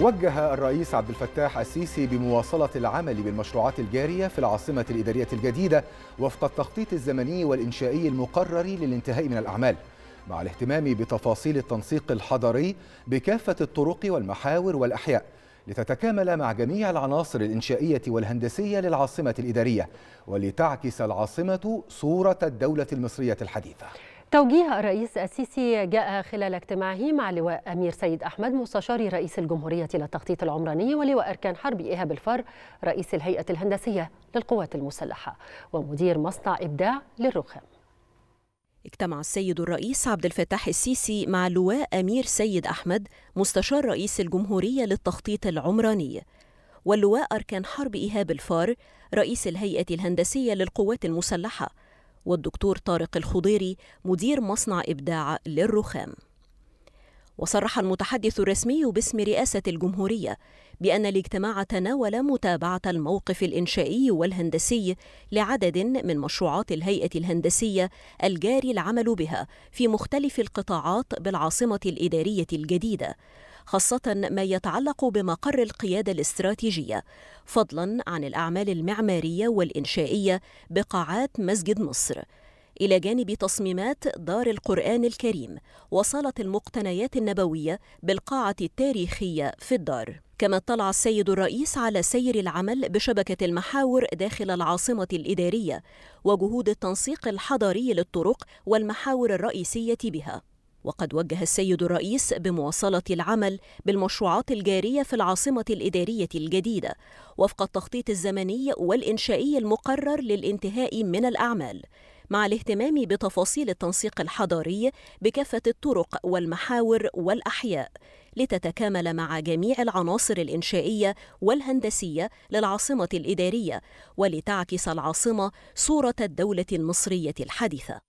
وجه الرئيس عبد الفتاح السيسي بمواصلة العمل بالمشروعات الجارية في العاصمة الإدارية الجديدة وفق التخطيط الزمني والإنشائي المقرر للانتهاء من الأعمال مع الاهتمام بتفاصيل التنسيق الحضري بكافة الطرق والمحاور والأحياء لتتكامل مع جميع العناصر الإنشائية والهندسية للعاصمة الإدارية ولتعكس العاصمة صورة الدولة المصرية الحديثة توجيه الرئيس السيسي جاء خلال اجتماعه مع لواء أمير سيد أحمد مستشار رئيس الجمهورية للتخطيط العمراني ولواء أركان حرب إيهاب الفار رئيس الهيئة الهندسية للقوات المسلحة ومدير مصنع إبداع للرخام اجتمع السيد الرئيس عبد الفتاح السيسي مع لواء أمير سيد أحمد مستشار رئيس الجمهورية للتخطيط العمراني واللواء أركان حرب إيهاب الفار رئيس الهيئة الهندسية للقوات المسلحة والدكتور طارق الخضيري مدير مصنع إبداع للرخام وصرح المتحدث الرسمي باسم رئاسة الجمهورية بأن الاجتماع تناول متابعة الموقف الإنشائي والهندسي لعدد من مشروعات الهيئة الهندسية الجاري العمل بها في مختلف القطاعات بالعاصمة الإدارية الجديدة، خاصة ما يتعلق بمقر القيادة الاستراتيجية فضلا عن الأعمال المعمارية والإنشائية بقاعات مسجد مصر إلى جانب تصميمات دار القرآن الكريم وصالة المقتنيات النبوية بالقاعة التاريخية في الدار كما اطلع السيد الرئيس على سير العمل بشبكة المحاور داخل العاصمة الإدارية وجهود التنسيق الحضري للطرق والمحاور الرئيسية بها وقد وجه السيد الرئيس بمواصلة العمل بالمشروعات الجارية في العاصمة الإدارية الجديدة وفق التخطيط الزمني والإنشائي المقرر للانتهاء من الأعمال مع الاهتمام بتفاصيل التنسيق الحضاري بكافة الطرق والمحاور والأحياء لتتكامل مع جميع العناصر الإنشائية والهندسية للعاصمة الإدارية ولتعكس العاصمة صورة الدولة المصرية الحديثة